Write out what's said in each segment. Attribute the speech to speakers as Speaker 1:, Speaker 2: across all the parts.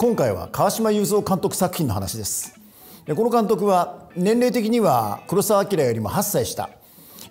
Speaker 1: 今回は川島雄三監督作品の話ですこの監督は年齢的には黒澤明よりも8歳下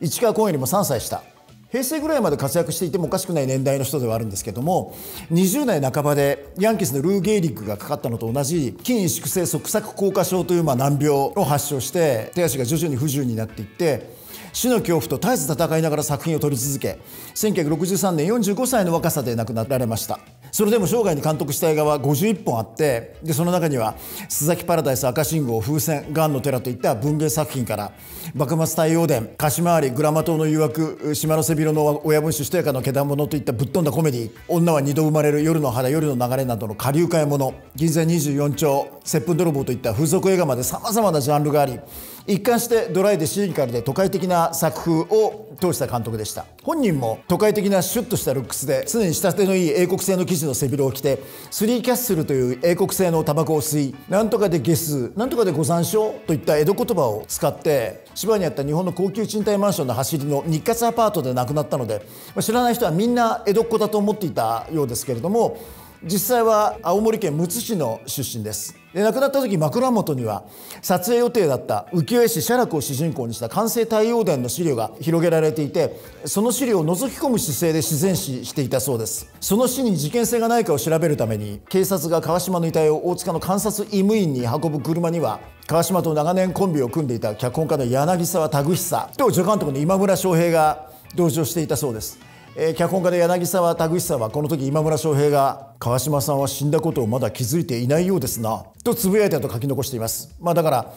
Speaker 1: 市川紺よりも3歳下平成ぐらいまで活躍していてもおかしくない年代の人ではあるんですけども20代半ばでヤンキースのルー・ゲイリックがかかったのと同じ筋萎縮性側索硬化症というまあ難病を発症して手足が徐々に不自由になっていって死の恐怖と絶えず戦いながら作品を撮り続け1963年45歳の若さで亡くなられましたそれでも生涯に監督したい側51本あってでその中には「須崎パラダイス赤信号風船ガンの寺」といった文芸作品から「幕末太陽伝」「貸し回りグラマ島の誘惑」「島の背広の親分子ひとやかのけだもの」といったぶっ飛んだコメディ女は二度生まれる夜の花夜の流れ」などの下流替もの「銀座24丁」「接吻泥棒」といった風俗映画までさまざまなジャンルがあり一貫してドライでシニカルで都会的な作風を通した監督でした本人も都会的なシュッとしたルックスで常に仕立てのいい英国製の生地の背広を着てスリーキャッスルという英国製のタバコを吸いなんとかでゲスなんとかでご参照といった江戸言葉を使って芝にあった日本の高級賃貸マンションの走りの日活アパートで亡くなったので知らない人はみんな江戸っ子だと思っていたようですけれども実際は青森県むつ市の出身ですで亡くなった時枕元には撮影予定だった浮世絵師写楽を主人公にした完成太陽伝の資料が広げられていてその資料を覗き込む姿勢で自然死していたそうですその死に事件性がないかを調べるために警察が川島の遺体を大塚の監察医務院に運ぶ車には川島と長年コンビを組んでいた脚本家の柳沢拓久と助監督の今村翔平が同乗していたそうですえー、脚本家で柳沢拓さんはこの時今村翔平が「川島さんは死んだことをまだ気づいていないようですな」とつぶやいたと書き残しています。まあ、だから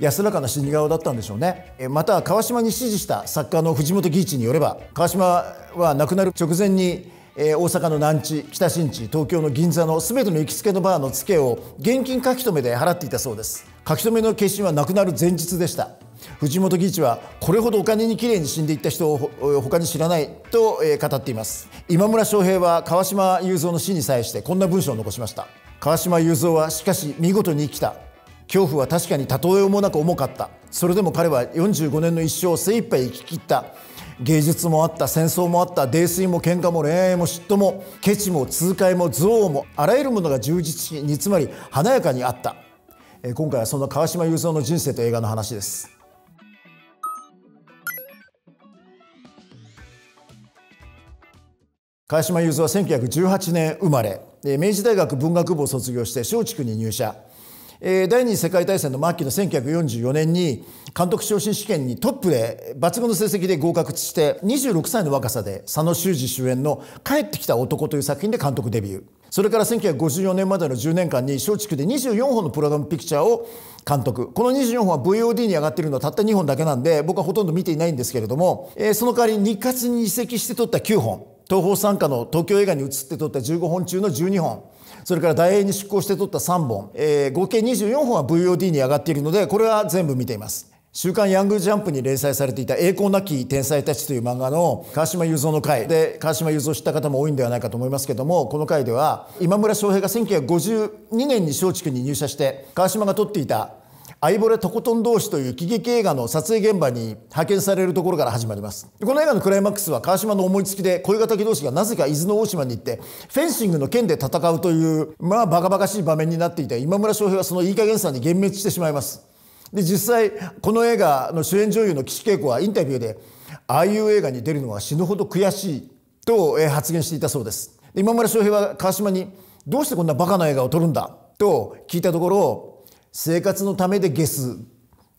Speaker 1: 安らかな死に顔だったんでしょうねまた川島に指示した作家の藤本義一によれば川島は亡くなる直前にえ大阪の南地北新地東京の銀座の全ての行きつけのバーのツケを現金書き留めで払っていたそうです書き留めの決心はなくなる前日でした藤本義一はこれほどお金にきれいに死んでいった人を他に知らないと語っています今村翔平は川島雄三の死に際してこんな文章を残しました川島雄三はしかし見事に生きた恐怖は確かに例えもなく重かったそれでも彼は45年の一生を精一杯生き切った芸術もあった戦争もあった泥酔も喧嘩も恋愛も嫉妬もケチも痛快も憎悪もあらゆるものが充実し煮詰まり華やかにあった今回はその川島雄三の人生と映画の話です川島雄三は1918年生まれ明治大学文学部を卒業して松竹に入社第二次世界大戦の末期の1944年に監督昇進試験にトップで抜群の成績で合格して26歳の若さで佐野修二主演の「帰ってきた男」という作品で監督デビューそれから1954年までの10年間に松竹で24本のプログラムピクチャーを監督この24本は VOD に上がっているのはたった2本だけなんで僕はほとんど見ていないんですけれども、えその代わり日活に移籍して撮った9本東宝傘下の東京映画に移って撮った15本中の12本それから大英に出向して撮った3本、えー、合計24本は VOD に上がっているのでこれは全部見ています週刊ヤングジャンプに連載されていた栄光なき天才たちという漫画の川島雄三の回で川島雄三を知った方も多いんではないかと思いますけどもこの回では今村翔平が1952年に松竹に入社して川島が撮っていた相棒れとことん同士という喜劇映画の撮影現場に派遣されるところから始まりますこの映画のクライマックスは川島の思いつきで恋敵同士がなぜか伊豆の大島に行ってフェンシングの剣で戦うというまあバカバカしい場面になっていて今村翔平はそのいい加減さに幻滅してしまいますで実際この映画の主演女優の岸恵子はインタビューでああいう映画に出るのは死ぬほど悔しいと発言していたそうです今村翔平は川島にどうしてこんなバカな映画を撮るんだと聞いたところ生活のためでゲス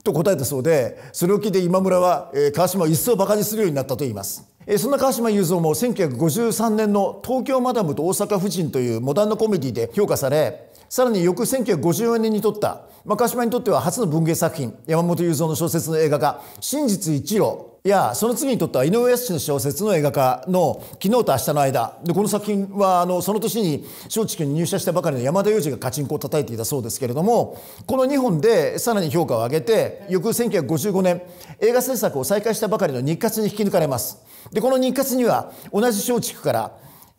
Speaker 1: と答えたそうでそれを聞いて今村は、え川島を一層バカにするようになったといいます。えそんな川島雄三も1953年の東京マダムと大阪夫人というモダンのコメディで評価されさらに翌1954年に撮った、まあ、鹿島にとっては初の文芸作品、山本雄三の小説の映画化、真実一路や、その次に撮った井上靖の小説の映画化の昨日と明日の間。で、この作品は、あの、その年に松竹に入社したばかりの山田洋次がカチンコを叩いていたそうですけれども、この2本でさらに評価を上げて、翌1955年、映画制作を再開したばかりの日活に引き抜かれます。で、この日活には同じ松竹から、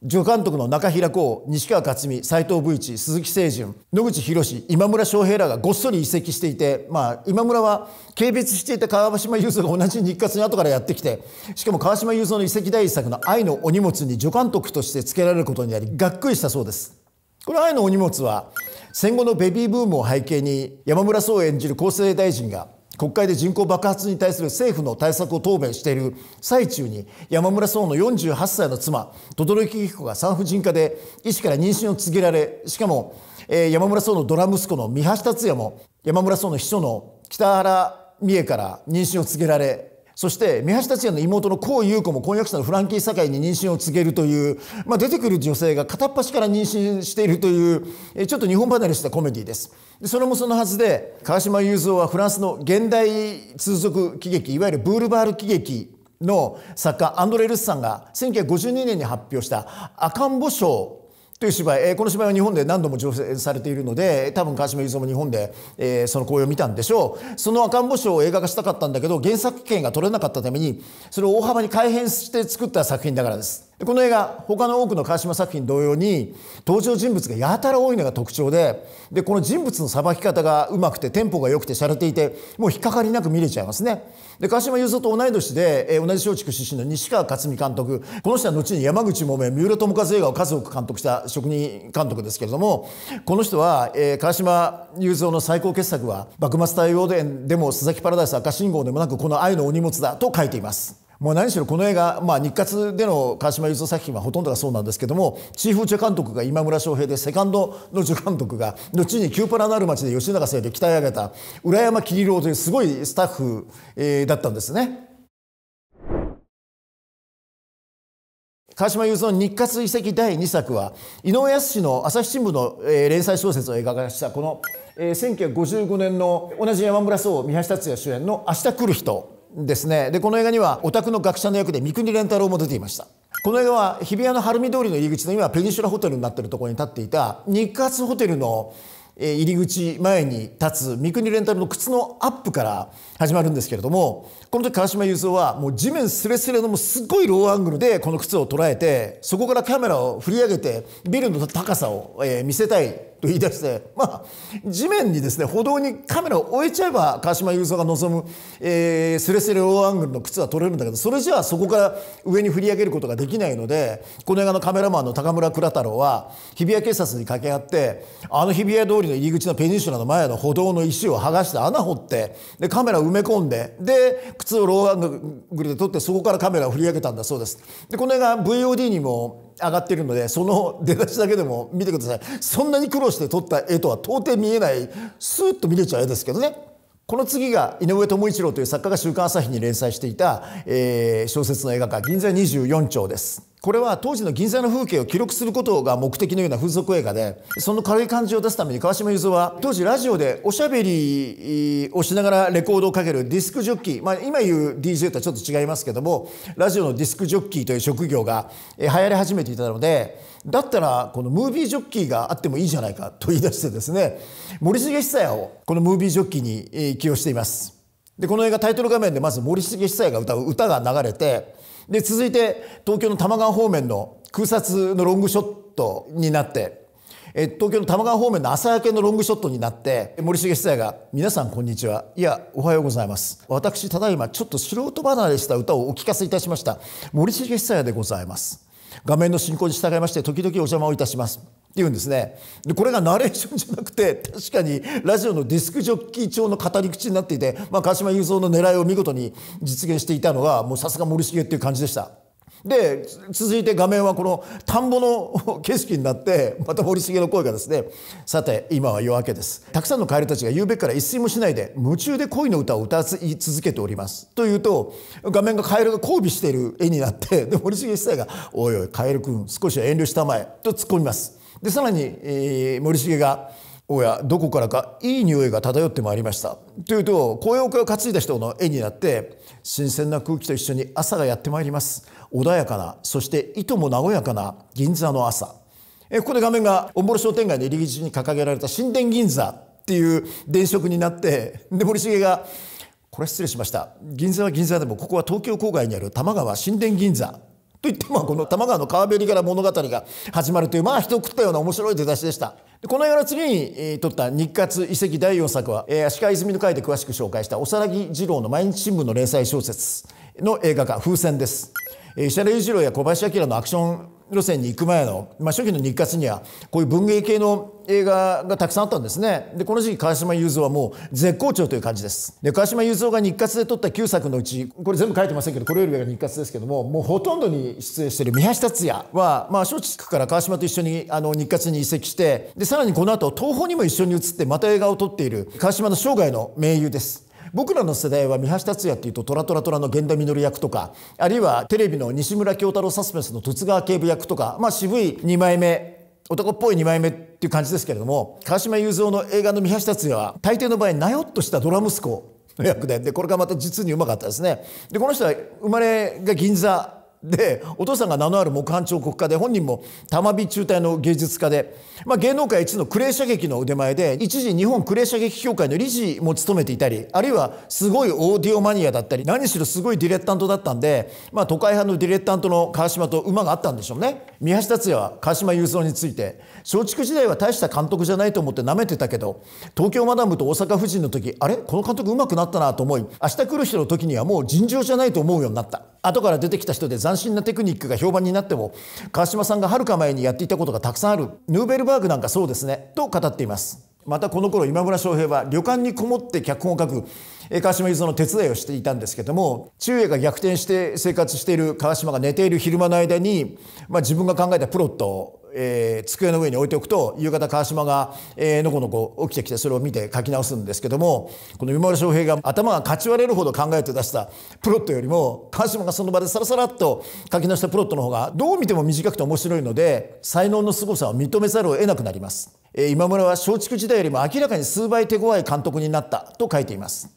Speaker 1: 助監督の中平浩、西川克美、斎藤武一、鈴木誠純、野口博今村翔平らがごっそり移籍していて、まあ、今村は軽蔑していた川島雄三が同じ日活に後からやってきて、しかも川島雄三の移籍第一作の愛のお荷物に助監督として付けられることになり、がっくりしたそうです。この愛のお荷物は、戦後のベビーブームを背景に、山村壮演じる厚生大臣が、国会で人口爆発に対する政府の対策を答弁している最中に山村総の48歳の妻轟彦が産婦人科で医師から妊娠を告げられしかも、えー、山村総のドラ息子の三橋達也も山村総の秘書の北原三重から妊娠を告げられそして三橋達也の妹の高優子も婚約者のフランキー堺に妊娠を告げるという、まあ、出てくる女性が片っ端から妊娠しているというちょっと日本離れしたコメディですそれもそのはずで川島雄三はフランスの現代通俗喜劇いわゆるブールバール喜劇の作家アンドレ・ルスさんが1952年に発表した「赤ん坊賞」という芝居、えー、この芝居は日本で何度も上演されているので多分川島雄三も日本で、えー、その公演を見たんでしょうその赤ん坊賞を映画化したかったんだけど原作権が取れなかったためにそれを大幅に改変して作った作品だからですこの映画他の多くの川島作品同様に登場人物がやたら多いのが特徴ででこの人物のさばき方がうまくてテンポが良くて洒落ていてもう引っかかりなく見れちゃいますねで川島雄三と同い年で、えー、同じ松竹出身の西川克実監督この人は後に山口百恵三浦友和映画を数多く監督した職人監督ですけれどもこの人は、えー、川島雄三の最高傑作は「幕末太陽伝」でも「須崎パラダイス赤信号」でもなくこの「愛のお荷物だ」と書いています。もう何しろこの映画、まあ、日活での川島雄三作品はほとんどがそうなんですけどもチーフ助監督が今村翔平でセカンドの助監督が後にキューパラのある町で吉永生で鍛え上げた浦山桐郎というすごいスタッフ、えー、だったんですね。川島雄三の日活遺跡第2作は井上靖の朝日新聞の、えー、連載小説を映画化したこの、えー、1955年の同じ山村壮三橋達也主演の「明日来る人」ですねでこの映画にはオタクの学者の役で三國連太郎も出ていましたこの映画は日比谷の晴海通りの入り口の今ペニシュラホテルになってるところに立っていた日活ホテルの入り口前に立つ三國連太郎の靴のアップから始まるんですけれどもこの時川島雄三はもう地面すれすれのもうすっごいローアングルでこの靴を捉えてそこからカメラを振り上げてビルの高さを見せたいと言い出して、まあ、地面にですね、歩道にカメラを置いちゃえば、川島雄三が望む、えー、スレスレローアングルの靴は取れるんだけど、それじゃあそこから上に振り上げることができないので、この映画のカメラマンの高村倉太郎は、日比谷警察に掛け合って、あの日比谷通りの入り口のペニンシュラの前の歩道の石を剥がして穴掘って、で、カメラを埋め込んで、で、靴をローアングルで撮って、そこからカメラを振り上げたんだそうです。で、この映画 VOD にも上がってるのでその出だしだけでも見てくださいそんなに苦労して撮った絵とは到底見えないスーッと見れちゃう絵ですけどねこの次が井上智一郎という作家が「週刊朝日」に連載していた、えー、小説の映画館「銀座24丁」です。これは当時の銀座の風景を記録することが目的のような風俗映画でその軽い感じを出すために川島雄三は当時ラジオでおしゃべりをしながらレコードをかけるディスクジョッキー、まあ、今言う DJ とはちょっと違いますけどもラジオのディスクジョッキーという職業が流行り始めていたのでだったらこのムービージョッキーがあってもいいじゃないかと言い出してですね森重久也をこのムービージョッキーに起用しています。でこの映画タイトル画面でまず森重久也が歌う歌が流れてで、続いて東京の多摩川方面の空撮のロングショットになって、え東京の多摩川方面の朝焼けのロングショットになって森重久也が「皆さんこんにちはいやおはようございます私ただいまちょっと素人離れした歌をお聞かせいたしました森重久也でございます」画面の進行に従いまして時々お邪魔をいたしますっていうんですねでこれがナレーションじゃなくて確かにラジオのディスクジョッキー調の語り口になっていて、まあ、川島雄三の狙いを見事に実現していたのがもうさすが森重っていう感じでした。で続いて画面はこの田んぼの景色になってまた森重の声がですねさて今は夜明けですたくさんのカエルたちが夕べから一睡もしないで夢中で恋の歌を歌い続けておりますというと画面がカエルが交尾している絵になってで森重夫妻が「おいおいカエル君少しは遠慮したまえ」と突っ込みますでさらに、えー、森重が「おやどこからかいい匂いが漂ってまいりました」というと紅葉を担いだ人の絵になって新鮮な空気と一緒に朝がやってまいります穏やかなそしていとも和やかな銀座の朝えここで画面がおんぼろ商店街の入り口に掲げられた新田銀座っていう電飾になってで森重が「これ失礼しました銀座は銀座でもここは東京郊外にある多摩川新田銀座と言ってもこの多摩川の川べりから物語が始まるというまあ人を食ったような面白い出だしでしたこの映画の次に、えー、撮った日活遺跡第4作は、えー、足利泉の会で詳しく紹介したおさらぎ二郎の毎日新聞の連載小説の映画化風船です、え石原裕次郎や小林明のアクション路線に行く前の、まあ、初期の日活にはこういう文芸系の映画がたくさんあったんですねでこの時期川島雄三はもう絶好調という感じですで川島雄三が日活で撮った9作のうちこれ全部書いてませんけどこれよりが日活ですけどももうほとんどに出演している宮下達也は、まあ、松竹から川島と一緒にあの日活に移籍してでさらにこの後東宝にも一緒に移ってまた映画を撮っている川島の生涯の盟友です僕らの世代は三橋達也っていうと「トラトラトラ」の源田稔役とかあるいはテレビの西村京太郎サスペンスの十津川警部役とかまあ渋い2枚目男っぽい2枚目っていう感じですけれども川島雄三の映画の三橋達也は大抵の場合なよっとしたドラ息子の役ででこれがまた実にうまかったですね。でこの人は生まれが銀座でお父さんが名のある木版彫刻家で本人も玉美中隊の芸術家で、まあ、芸能界一のクレー射撃の腕前で一時日本クレー射撃協会の理事も務めていたりあるいはすごいオーディオマニアだったり何しろすごいディレクタントだったんで、まあ、都会派のディレクタントの川島と馬があったんでしょうね宮下達也は川島雄三について松竹時代は大した監督じゃないと思って舐めてたけど東京マダムと大阪夫人の時あれこの監督うまくなったなと思い明日来る人の時にはもう尋常じゃないと思うようになった後から出てきた人で斬新なテクニックが評判になっても川島さんがはるか前にやっていたことがたくさんあるヌーベルバーグなんかそうですねと語っていますまたこの頃今村翔平は旅館にこもって脚本を書く川島ゆずの手伝いをしていたんですけども昼夜が逆転して生活している川島が寝ている昼間の間に、まあ、自分が考えたプロットえー、机の上に置いておくと夕方川島が、えー、のこのこ起きてきてそれを見て書き直すんですけどもこの今村翔平が頭がかち割れるほど考えて出したプロットよりも川島がその場でさらさらっと書き直したプロットの方がどう見ても短くて面白いので才能の凄さを認めざるを得なくなります、えー、今村は松竹時代よりも明らかに数倍手強い監督になったと書いています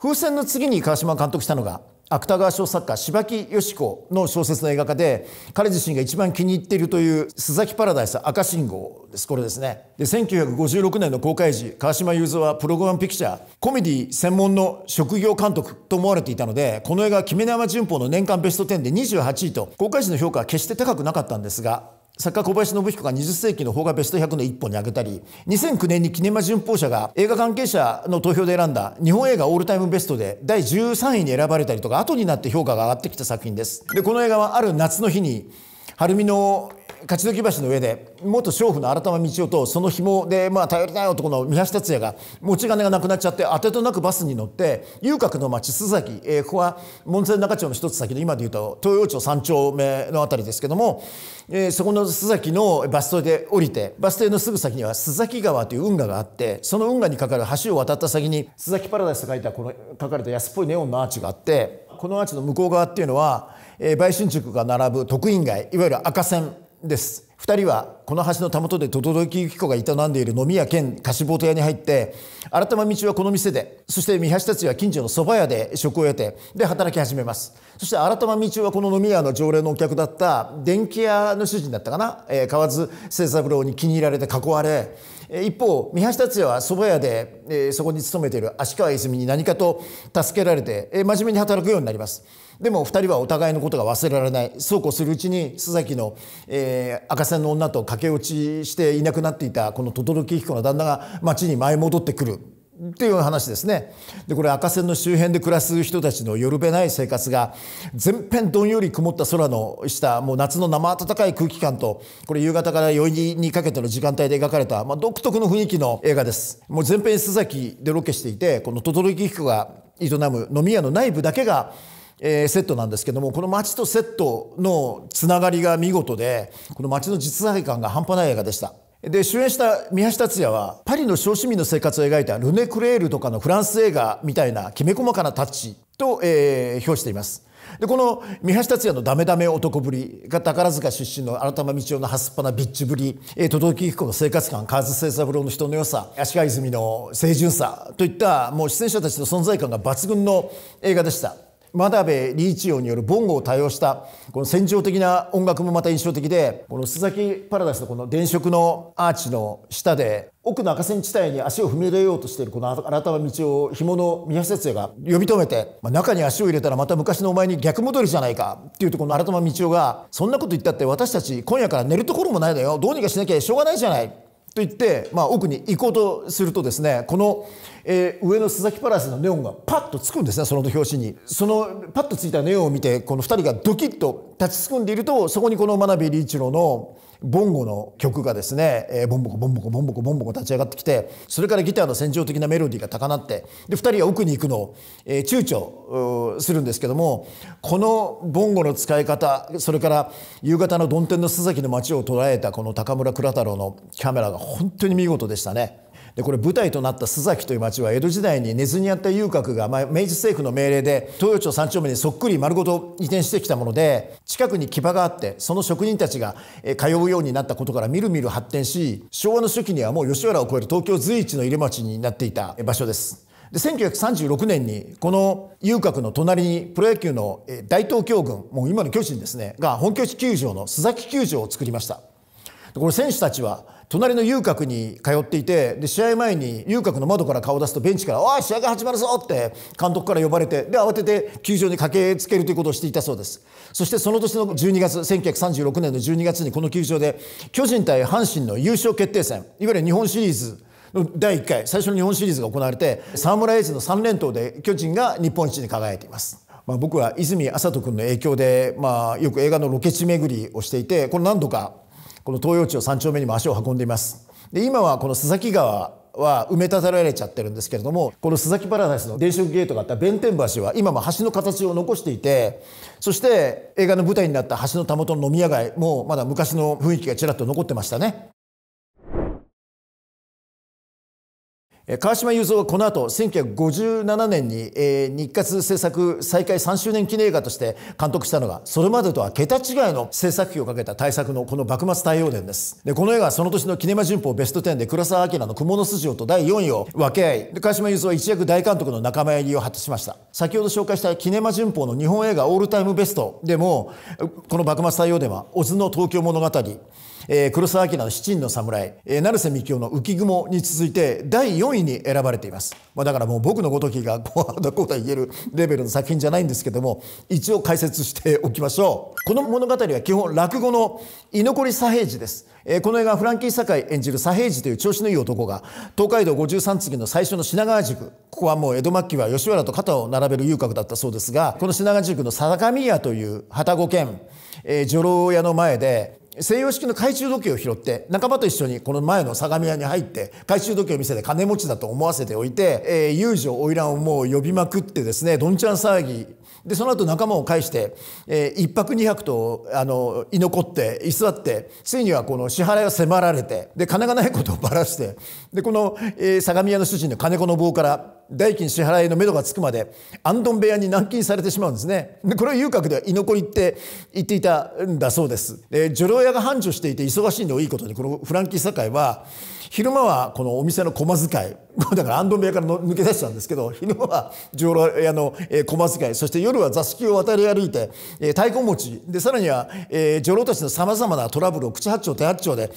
Speaker 1: 風船の次に川島監督したのが芥川賞作家柴木よし子の小説の映画化で彼自身が一番気に入っているという「須崎パラダイス赤信号」ですこれですねで1956年の公開時川島雄三はプログラムピクチャーコメディ専門の職業監督と思われていたのでこの映画は「めの山旬法の年間ベスト10で28位と公開時の評価は決して高くなかったんですが作家小林信彦が20世紀の邦画ベスト100の一本に挙げたり2009年にキネマ旬報社が映画関係者の投票で選んだ日本映画オールタイムベストで第13位に選ばれたりとか後になって評価が上がってきた作品ですでこの映画はある夏の日に晴海の勝どき橋の上で元娼婦の改玉道夫とその紐でまあ頼りない男の三橋達也が持ち金がなくなっちゃって当てとなくバスに乗って遊郭の町須崎、えー、ここは門前仲町の一つ先の今でいうと東洋町三丁目の辺りですけども、えー、そこの須崎のバス停で降りてバス停のすぐ先には須崎川という運河があってその運河に架かる橋を渡った先に須崎パラダイスと書いたこの書かれた安っぽいネオンのアーチがあってこのアーチの向こう側っていうのは、えー、売春塾が並ぶ徳院街いわゆる赤線です2人はこの橋のたもとで轟幸子が営んでいる飲み屋兼貸しボート屋に入って新玉道はこの店でそして三橋達也は近所の蕎麦屋で職を得てで働き始めますそして新玉道はこの飲み屋の常連のお客だった電気屋の主人だったかな、えー、河津清三郎に気に入られて囲われ一方三橋達也は蕎麦屋で、えー、そこに勤めている芦川泉に何かと助けられて、えー、真面目に働くようになります。でも2人はお互いのことが忘れられないそうこうするうちに須崎の、えー、赤線の女と駆け落ちしていなくなっていたこの轟彦の旦那が町に舞い戻ってくるっていう話ですねでこれ赤線の周辺で暮らす人たちのよるべない生活が全編どんより曇った空の下もう夏の生暖かい空気感とこれ夕方から宵にかけての時間帯で描かれた、まあ、独特の雰囲気の映画ですもう全編須崎でロケしていてこの轟彦が営む飲み屋の内部だけがえー、セットなんですけどもこの街とセットのつながりが見事でこの街の実在感が半端ない映画でした。で主演した宮下達也はパリの小市民の生活を描いたルネ・クレールとかのフランス映画みたいなきめ細かなタッチと、えー、評しています。でこの三橋達也のダメダメ男ぶりが宝塚出身の新玉道夫のはすっぱなビッチぶり等々力彦の生活感河津清三郎の人の良さ足利泉の清純さといったもう出演者たちの存在感が抜群の映画でした。真鍋理一郎によるボンゴを多用したこの戦場的な音楽もまた印象的でこの須崎パラダイスのこの電飾のアーチの下で奥の赤線地帯に足を踏み入れようとしているこの新たな道を紐の宮節哲也が呼び止めて、まあ、中に足を入れたらまた昔のお前に逆戻りじゃないかっていうとこの新たな道夫がそんなこと言ったって私たち今夜から寝るところもないだよどうにかしなきゃしょうがないじゃないと言って、まあ、奥に行こうとするとですねこのえー、上の須崎パラスのネオンがパッとつくんですねその表紙にそのパッとついたネオンを見てこの2人がドキッと立ちすくんでいるとそこにこの真鍋理一郎のボンゴの曲がですね、えー、ボンボコボンボコボンボコボンボコ立ち上がってきてそれからギターの戦場的なメロディーが高鳴ってで2人は奥に行くのを、えー、躊躇するんですけどもこのボンゴの使い方それから夕方の曇天の須崎の街を捉えたこの高村倉太郎のキャメラが本当に見事でしたね。でこれ舞台となった須崎という町は江戸時代に根津にあった遊郭が、まあ、明治政府の命令で東洋町三丁目にそっくり丸ごと移転してきたもので近くに場があってその職人たちが通うようになったことからみるみる発展し昭和の初期にはもう吉原を超える東京随一の入れ町になっていた場所です。で1936年にこの遊郭の隣にプロ野球の大東京軍もう今の巨人ですねが本拠地球場の須崎球場を作りましたこの選手たちは隣の遊郭に通っていてで試合前に遊郭の窓から顔を出すとベンチから「おい試合が始まるぞ!」って監督から呼ばれてで慌てて球場に駆けつけるということをしていたそうですそしてその年の12月1936年の12月にこの球場で巨人対阪神の優勝決定戦いわゆる日本シリーズの第1回最初の日本シリーズが行われて村エイズの3連投で巨人が日本一に輝いています。まあ、僕は泉麻人君の影響で、まあ、よく映画のロケ地巡りをしていてこれ何度かこの東洋を3丁目にも足を運んでいますで今はこの須崎川は埋め立てられちゃってるんですけれどもこの須崎パラダイスの電飾ゲートがあった弁天橋は今も橋の形を残していてそして映画の舞台になった橋のたもとの飲み屋街もまだ昔の雰囲気がちらっと残ってましたね川島雄三はこの後1957年に、日活制作再開3周年記念映画として監督したのがそれまでとは桁違いの制作費をかけた大作のこの幕末太陽伝ですでこの映画はその年のキネマ旬報ベスト10で倉沢明の「蜘蛛の筋を」と第4位を分け合い川島雄三は一躍大監督の仲間入りを果たしました先ほど紹介したキネマ旬報の日本映画オールタイムベストでもこの幕末太陽伝は「小津の東京物語」えー、黒澤明の七人の侍、えー、成瀬幹雄の浮雲に続いて第4位に選ばれています。まあ、だからもう僕のごときが こうだこうだ言えるレベルの作品じゃないんですけども、一応解説しておきましょう。この物語は基本落語の居残り左平次です。えー、この映画フランキー堺演じる左平次という調子のいい男が、東海道53次の最初の品川宿、ここはもう江戸末期は吉原と肩を並べる遊郭だったそうですが、この品川宿の相模屋という旅子兼、えー、女郎屋の前で、西洋式の懐中時計を拾って仲間と一緒にこの前の相模屋に入って懐中時計を見せて金持ちだと思わせておいて、えー、遊女花魁をもう呼びまくってですねどんちゃん騒ぎでその後仲間を介して、えー、1泊2泊とあの居残って居座ってついにはこの支払いを迫られてで金がないことをばらしてでこの、えー、相模屋の主人の金子の棒から代金支払いのめどがつくまで安頓部屋に軟禁されてしまうんですねでこれを遊郭では居残りって言っていたんだそうです。で女郎屋が繁盛していて忙しいのをいいことにこのフランキー堺は昼間はこのお店の駒遣い だからアンドン部屋から抜け出したんですけど昼間は上路屋の駒遣いそして夜は座敷を渡り歩いて太鼓持ちでさらには女郎たちのさまざまなトラブルを口八丁手八丁で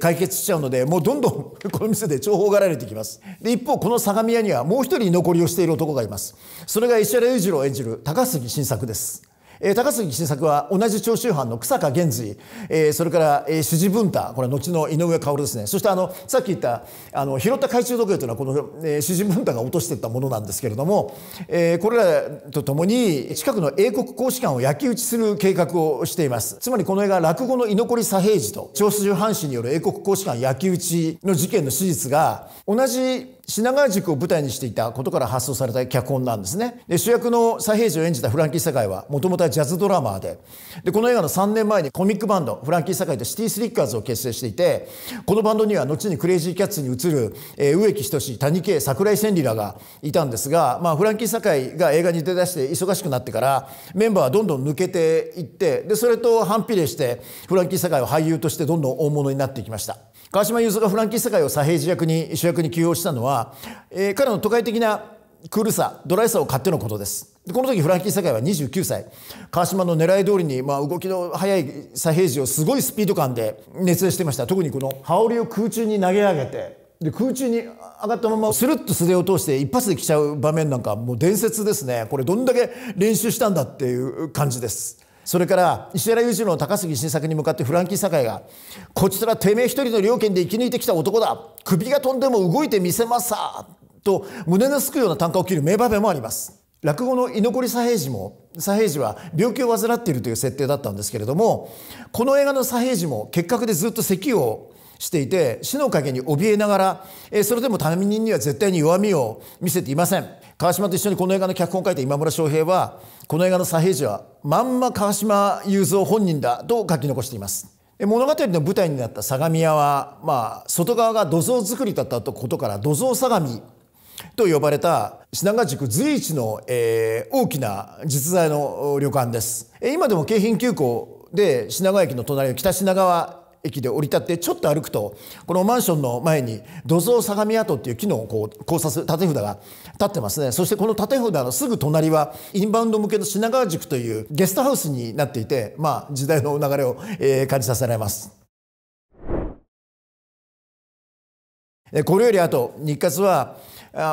Speaker 1: 解決しちゃうのでもうどんどん この店で重宝がられてきますで一方この相模屋にはもう一人残りをしている男がいますそれが石原裕次郎演じる高杉晋作ですえー、高杉晋作は同じ長州藩の草加源氏、えー、それから、えー、主治文太これは後の井上薫ですねそしてあのさっき言ったあの拾った懐中時計というのはこの、えー、主治文太が落としていったものなんですけれども、えー、これらとともに近くの英国公使館を焼き打ちする計画をしていますつまりこの映画落語の居残り左平次と長州藩士による英国公使館焼き打ちの事件の史実が同じ品川塾を舞台にしていたことから発想された脚本なんですね。で主役の左平次を演じたフランキー・堺はもともとはジャズドラマーででこの映画の3年前にコミックバンドフランキー・堺とシティ・スリッカーズを結成していてこのバンドには後にクレイジー・キャッツに移る、えー、植木仁谷圭桜井千里らがいたんですが、まあ、フランキー・堺が映画に出だして忙しくなってからメンバーはどんどん抜けていってでそれと反比例してフランキー・堺は俳優としてどんどん大物になっていきました。川島雄三がフランキス世界を左平次役に主役に起用したのは、えー、彼の都会的なクールさドライさを買ってのことですこの時フランキー世界は29歳川島の狙い通りに、まあ、動きの速い左平次をすごいスピード感で熱演してました特にこの羽織を空中に投げ上げてで空中に上がったままスルッと素手を通して一発で来ちゃう場面なんかもう伝説ですねこれどんだけ練習したんだっていう感じですそれから石原裕次郎の高杉晋作に向かってフランキー堺が「こちとらてめえ一人の猟犬で生き抜いてきた男だ首が飛んでも動いてみせますさ」と胸のすくような短歌を切る名場面もあります。落語の居残り左平次も左平次は病気を患っているという設定だったんですけれどもこの映画の左平次も結核でずっと咳をしていて死の陰に怯えながら、それでも他人には絶対に弱みを見せていません川島と一緒にこの映画の脚本を書いた今村翔平はこの映画の左平次はまんま川島雄三本人だと書き残しています物語の舞台になった相模屋は、まあ、外側が土蔵造りだったことから土蔵相模と呼ばれた品川宿随一の、えー、大きな実在の旅館です今でも京浜急行で品川駅の隣の北品川駅で降り立ってちょっと歩くとこのマンションの前に土蔵相模跡っていう木のこう交差す立て札が立ってますねそしてこの立て札のすぐ隣はインバウンド向けの品川塾というゲストハウスになっていてまあ時代の流れを、えー、感じさせられます。これよりあと日活は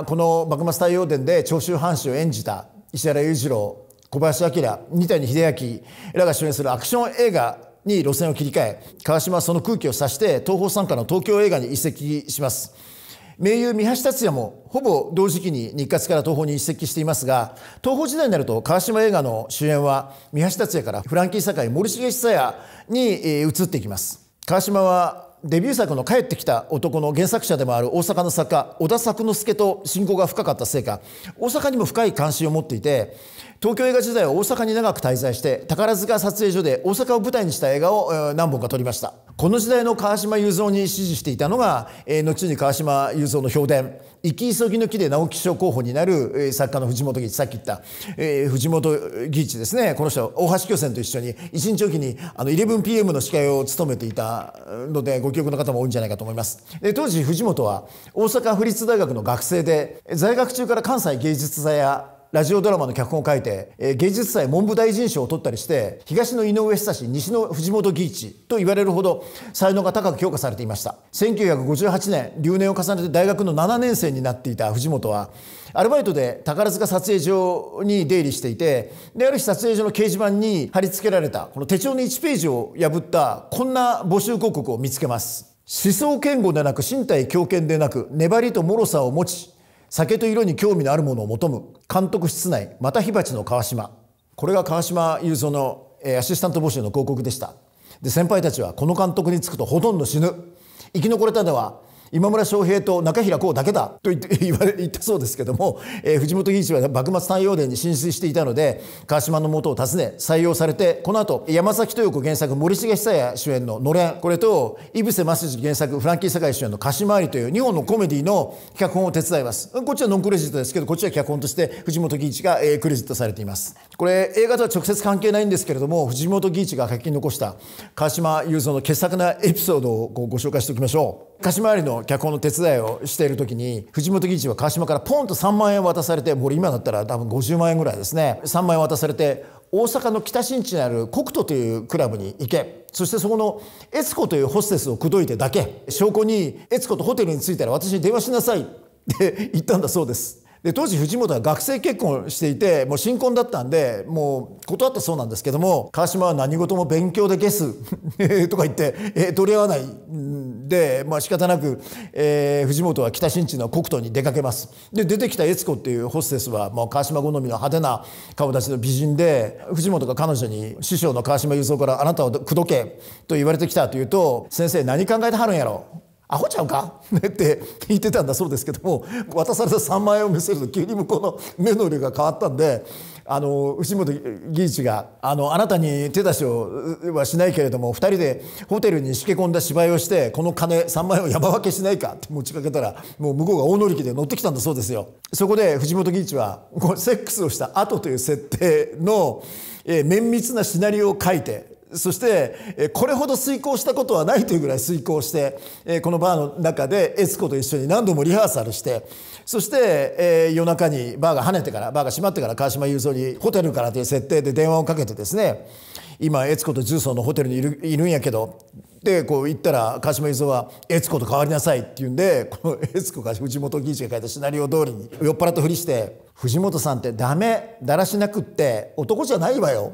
Speaker 1: この幕末太陽伝で長州藩士を演じた石原裕次郎小林明二谷秀明らが主演するアクション映画に路線を切り替え川島はその空気を察して東宝傘下の東京映画に移籍します名優三橋達也もほぼ同時期に日活から東宝に移籍していますが東宝時代になると川島映画の主演は三橋達也からフランキー堺森重久也に移っていきます川島はデビュー作の「帰ってきた男」の原作者でもある大阪の作家小田作之助と親交が深かったせいか大阪にも深い関心を持っていて東京映画時代は大阪に長く滞在して宝塚撮影所で大阪を舞台にした映画を何本か撮りましたこの時代の川島雄三に支持していたのが、え後に川島雄三の評伝行き急ぎの木で直木賞候補になる作家の藤本義一さっき言った、えー、藤本義一ですねこの人大橋巨泉と一緒に一日おきにあの 11PM の司会を務めていたのでご記憶の方も多いんじゃないかと思います当時藤本は大阪府立大学の学生で在学中から関西芸術座やラジオドラマの脚本を書いて、えー、芸術祭文部大臣賞を取ったりして東の井上久志西の藤本義一と言われるほど才能が高く評価されていました1958年留年を重ねて大学の7年生になっていた藤本はアルバイトで宝塚撮影所に出入りしていてである日撮影所の掲示板に貼り付けられたこの手帳の1ページを破ったこんな募集広告を見つけます思想健吾でなく身体強健でなく粘りと脆さを持ち酒と色に興味のあるものを求む監督室内また火鉢の川島これが川島雄三の、えー、アシスタント募集の広告でしたで先輩たちはこの監督につくとほとんど死ぬ生き残れたのは今村翔平と中平浩だけだと言って 言われ言ったそうですけども、えー、藤本議一は幕末太陽殿に進出していたので川島の元を訪ね採用されてこの後山崎豊子原作森重久彌主演の「のれん」これと井伏正治原作フランキー堺主演の「貸し回り」という2本のコメディの脚本を手伝いますこっちはノンクレジットですけどこっちは脚本として藤本義一が、えー、クレジットされていますこれ映画とは直接関係ないんですけれども藤本義一が書き残した川島雄三の傑作なエピソードをご紹介しておきましょう貸子回りの脚本の手伝いをしている時に藤本議事は川島からポンと3万円渡されてもう今だったら多分50万円ぐらいですね3万円渡されて大阪の北新地にある国都というクラブに行けそしてそこの悦子というホステスを口説いてだけ証拠に悦子とホテルに着いたら私に電話しなさいって言ったんだそうです。で当時藤本は学生結婚していてもう新婚だったんでもう断ったそうなんですけども川島は何事も勉強で消す とか言って、えー、取り合わないで、まあ仕方なく、えー、藤本は北新地の国土に出かけますで出てきた悦子っていうホステスはもう川島好みの派手な顔立ちの美人で藤本が彼女に師匠の川島雄三からあなたを口説けと言われてきたというと先生何考えてはるんやろアホちゃうか って言ってたんだそうですけども渡された3万円を見せると急に向こうの目の色が変わったんであの牛本議事があの「あなたに手出しをはしないけれども2人でホテルにしけ込んだ芝居をしてこの金3万円を山分けしないか」って持ちかけたらもう向こうが大乗り気で乗ってきたんだそうですよ。そこで藤本議事はセックスをした後という設定の綿密なシナリオを書いてそしてこれほど遂行したことはないというぐらい遂行してこのバーの中でエ子と一緒に何度もリハーサルしてそして夜中にバーが跳ねてからバーが閉まってから川島雄三にホテルからという設定で電話をかけてですね今悦子と重曹のホテルにいるいるんやけどでこう行ったら川島雄三は「悦子と変わりなさい」って言うんでこの悦子が藤本議員が書いたシナリオ通りに酔っ払ったふりして「藤本さんってダメだらしなくって男じゃないわよ」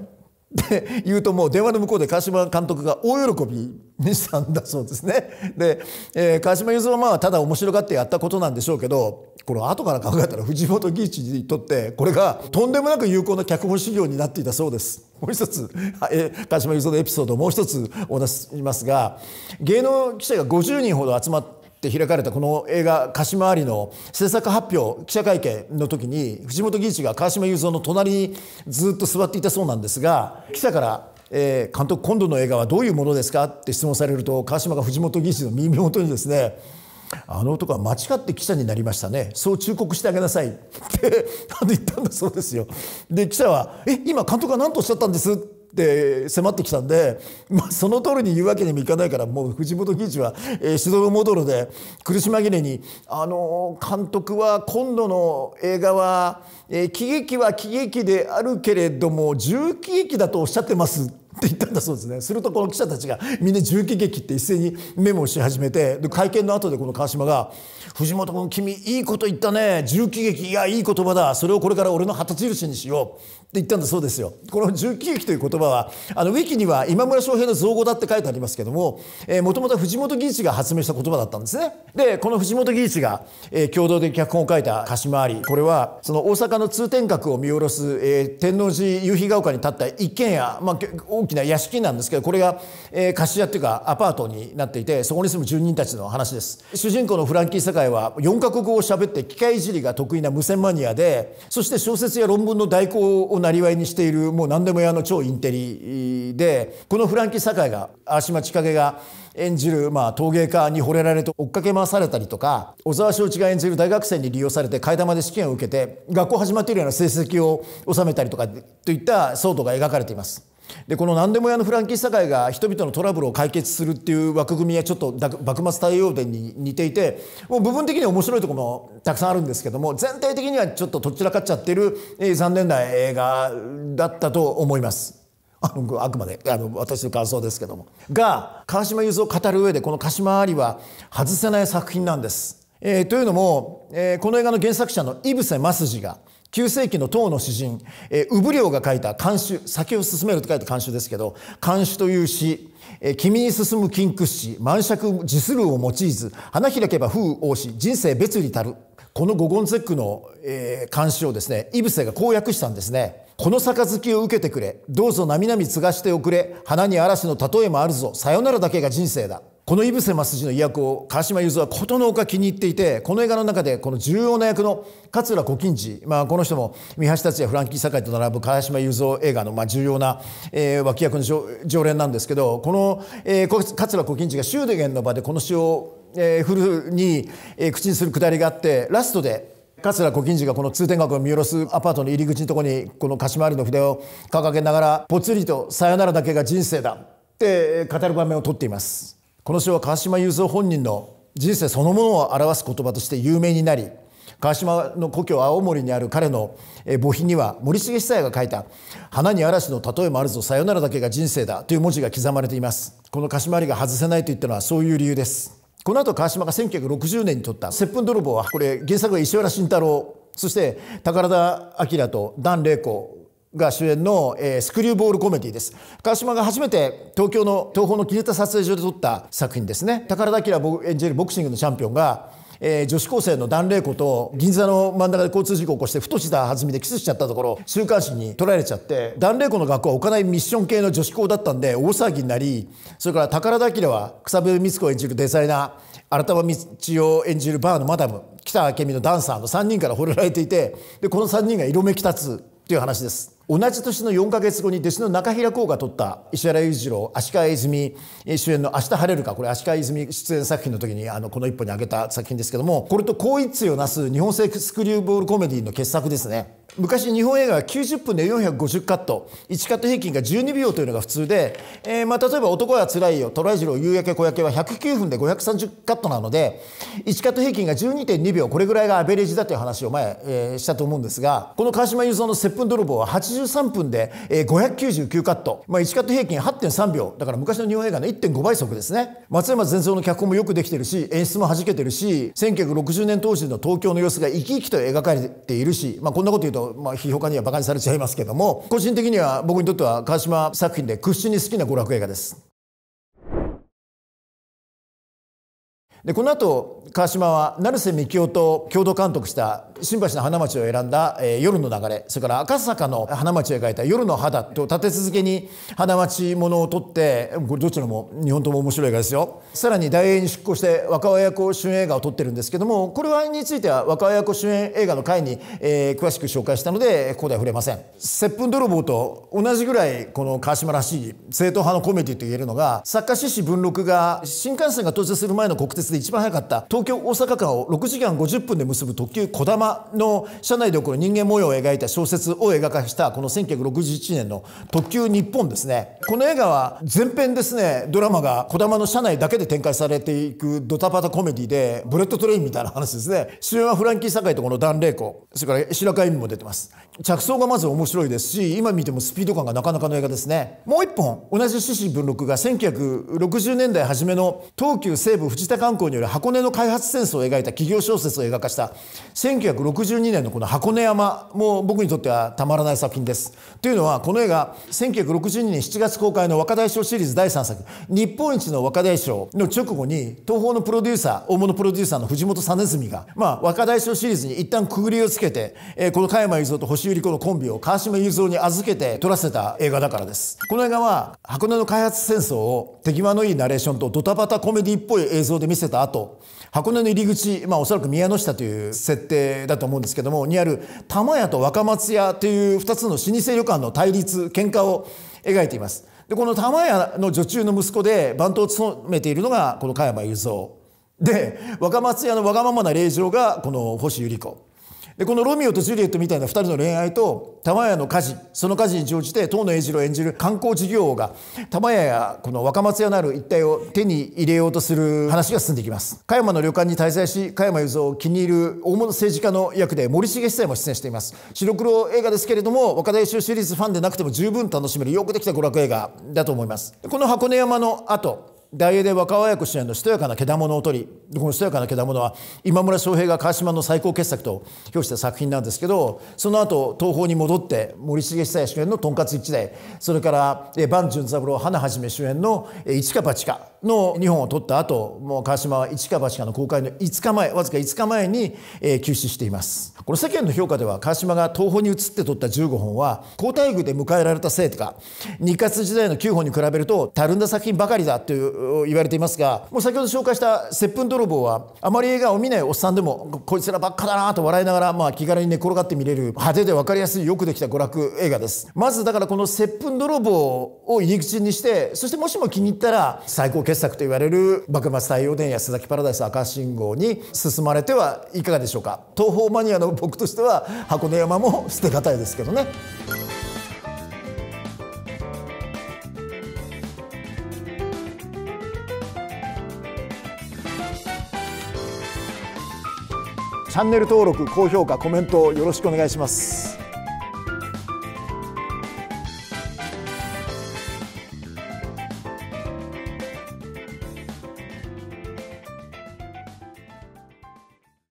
Speaker 1: って言うともう電話の向こうで川島監督が大喜びにしたんだそうですね。で、えー、川島ゆずはまあただ面白がってやったことなんでしょうけどこの後から考えたら藤本義一にとってこれがとんでもなく有効な脚本修行になっていたそうです。もう一つ、えー、川島ゆずのエピソードをもう一つお出ししますが芸能記者が50人ほど集まってで開かれたこの映画「鹿しあり」の制作発表記者会見の時に藤本義一が川島雄三の隣にずっと座っていたそうなんですが記者から「えー、監督今度の映画はどういうものですか?」って質問されると川島が藤本義一の耳元にですねあの男は間違って記者になりましたね。そう忠告してあげなさい。って、あ言ったんだそうですよ。で、記者は、え、今監督は何とおっしゃったんですって迫ってきたんで、まあ、その通りに言うわけにもいかないからもう藤本議一は、え指導戻るで苦し紛れに、あの監督は今度の映画は、え喜劇は喜劇であるけれども重喜劇だとおっしゃってますって言ったんだそうですねするとこの記者たちがみんな重喜劇って一斉にメモをし始めてで会見の後でこの川島が「藤本君君いいこと言ったね重喜劇いやいい言葉だそれをこれから俺の旗印にしよう」って言ったんだそうですよ。この重機期という言葉は、あの、ウィキには今村翔平の造語だって書いてありますけども、えー、もともと藤本義一が発明した言葉だったんですね。で、この藤本義一が、えー、共同で脚本を書いた貸し回り、これは、その大阪の通天閣を見下ろす、えー、天王寺夕日が丘に立った一軒家、まあ、大きな屋敷なんですけど、これが、えー、貸し屋っていうかアパートになっていて、そこに住む住人たちの話です。主人公のフランキー世界は4カ国語を喋って機械いじりが得意な無線マニアで、そして小説や論文の代行をなりわいにしているもう何でも屋の超インテリでこのフランキー堺が荒島千景が演じる、まあ、陶芸家に惚れられて追っかけ回されたりとか小沢昭一が演じる大学生に利用されて替え玉で試験を受けて学校始まっているような成績を収めたりとかといった騒動が描かれています。でこの何でも屋のフランキー社会が人々のトラブルを解決するっていう枠組みはちょっと幕末太陽伝に似ていてもう部分的には面白いところもたくさんあるんですけども全体的にはちょっととっちらかっちゃってる残念な映画だったと思います。あのあくまであの私の感想ですけども。が川島雄三を語る上でこの「鹿島りは外せない作品なんです。えー、というのも、えー、この映画の原作者の井伏正治が9世紀の唐の詩人、えー、ょうが書いた漢詩、酒を進めると書いた漢詩ですけど、漢詩という詩、えー、君に進む金屈詩、満尺自するを用いず、花開けば風王子、人生別にたる。この五言絶句の、えー、漢詩をですね、イブセが公約したんですね。この杯を受けてくれ。どうぞなみなみ継がしておくれ。花に嵐の例えもあるぞ。さよならだけが人生だ。この井伏正筋の役を川島雄三はことのほか気に入っていてこの映画の中でこの重要な役の桂小金治、まあ、この人も三橋達也フランキー堺と並ぶ川島雄三映画のまあ重要な、えー、脇役の常連なんですけどこの、えー、桂小金治が修道院の場でこの詩を、えー、フルに、えー、口にするくだりがあってラストで桂小金治がこの通天閣を見下ろすアパートの入り口のとこにこの貸島回りの筆を掲げながらぽつりと「さよならだけが人生だ」って語る場面を撮っています。この詩は川島雄三本人の人生そのものを表す言葉として有名になり川島の故郷青森にある彼の墓碑には森重久彌が書いた「花に嵐の例えもあるぞさよならだけが人生だ」という文字が刻まれていますこのかしまりが外せないといったのはそういう理由ですこの後川島が1960年に撮った「接吻泥棒」はこれ原作は石原慎太郎そして宝田明と檀れい子が主演の、えー、スクリューボールコメディです。川島が初めて東京の東方のれ田撮影所で撮った作品ですね。宝田明演じるボクシングのチャンピオンが、えー、女子高生の檀れい子と銀座の真ん中で交通事故を起こしてふとした弾みでキスしちゃったところ週刊誌に取られちゃって檀れい子の学校は置かないミッション系の女子校だったんで大騒ぎになりそれから宝田明は草笛光子演じるデザイナー新玉道を演じるバーのマダム北明美のダンサーの3人から惚れられていてでこの3人が色めき立つという話です同じ年の4か月後に弟子の中平公が取った石原裕次郎足利泉主演の「明日晴れるか」これ足利泉出演作品の時にあのこの一本に挙げた作品ですけどもこれと好一致をなす日本製スクリューボールコメディの傑作ですね昔日本映画は90分で450カット1カット平均が12秒というのが普通で、えー、まあ例えば「男はつらいよ」「虎次郎夕焼け小焼け」は109分で530カットなので1カット平均が12.2秒これぐらいがアベレージだという話を前、えー、したと思うんですがこの川島雄三の「接吻泥棒」は83分で、え599カット、まあ、1カット平均8.3秒だから昔の日本映画の1.5倍速ですね松山善三の脚本もよくできてるし演出もはじけてるし1960年当時の東京の様子が生き生きと描かれているし、まあ、こんなこと言うとと、まあ、批評家には馬鹿にされちゃいますけども、個人的には僕にとっては川島作品で屈指に好きな娯楽映画です。でこの後川島は成瀬幹夫と共同監督した新橋の花街を選んだ、えー、夜の流れそれから赤坂の花街を描いた夜の肌と立て続けに花街ものを撮ってこれどちらも日本とも面白い映画ですよさらに大英に出向して若親子主演映画を撮ってるんですけどもこれはについては若親子主演映画の回に、えー、詳しく紹介したのでここでは触れません接吻泥棒と同じぐらいこの川島らしい正統派のコメディと言えるのが作家志士文録が新幹線が到着する前の国鉄で一番早かった東京大阪間を6時間50分で結ぶ特急こだまの社内で起こる人間模様を描いた小説を映画化したこの1961年の「特急日本」ですねこの映画は前編ですねドラマが児玉の車内だけで展開されていくドタパタコメディでブレッドトレインみたいな話ですね主演はフランキー堺とこのダン・レイコそれから白川由美も出てます着想がまず面白いですし今見てもスピード感がなかなかの映画ですねもう一本同じ獅子文録が1960年代初めの東急西部藤田観光による箱根の開発戦争を描いた企業小説を映画化した1962年のこの箱根山も僕にとってはたまらない作品です。というのはこの映画1962年7月公開の若大賞シリーズ第3作「日本一の若大賞」の直後に東宝のプロデューサー大物プロデューサーの藤本実が、まあ、若大賞シリーズに一旦くぐりをつけて、えー、この加山雄三と星百合子のコンビを川島雄三に預けて撮らせた映画だからです。この映画は箱根の開発戦争を手際のいいナレーションとドタバタコメディっぽい映像で見せた後箱根の入り口、まあ、おそらく宮の下という設定えだと思うんですけどもにある玉屋と若松屋という2つの老舗旅館の対立喧嘩を描いています。でこの玉屋の女中の息子で番頭を務めているのがこの加山雄三で若松屋のわがままな令嬢がこの星百合子でこのロミオとジュリエットみたいな2人の恋愛と玉屋の火事その火事に乗じて遠野英二郎演じる観光事業王が玉屋やこの若松屋のある一帯を手に入れようとする話が進んでいきます加山の旅館に滞在し加山雄三を気に入る大物政治家の役で森重司祭も出演しています白黒映画ですけれども若大秀シリーズファンでなくても十分楽しめるよくできた娯楽映画だと思いますこの箱根山の後大英で若林子主演の「しとやかな獣を取り」この「しとやかな獣」は今村翔平が川島の最高傑作と評した作品なんですけどその後東宝に戻って森重久彌主演の「とんかつ一代」それから伴淳三郎花はじめ主演の「一か八か」の2本を取った後もう川島は一か八かの公開の5日前わずか5日前に休止していますこれ世間の評価では川島が東宝に移って取った15本は交代遇で迎えられたせいとか日活時代の9本に比べるとたるんだ作品ばかりだという言われていますがもう先ほど紹介した接吻泥棒はあまり映画を見ないおっさんでもこいつらばっかだなと笑いながら、まあ、気軽に寝転がって見れる派手で分かりやすいよくできた娯楽映画ですまずだからこの接吻泥棒を入り口にしてそしてもしも気に入ったら最高傑作と言われる幕末太陽伝や須崎パラダイス赤信号に進まれてはいかがでしょうか東宝マニアの僕としては箱根山も捨てがたいですけどね。チャンネル登録高評価コメントよろしくお願いします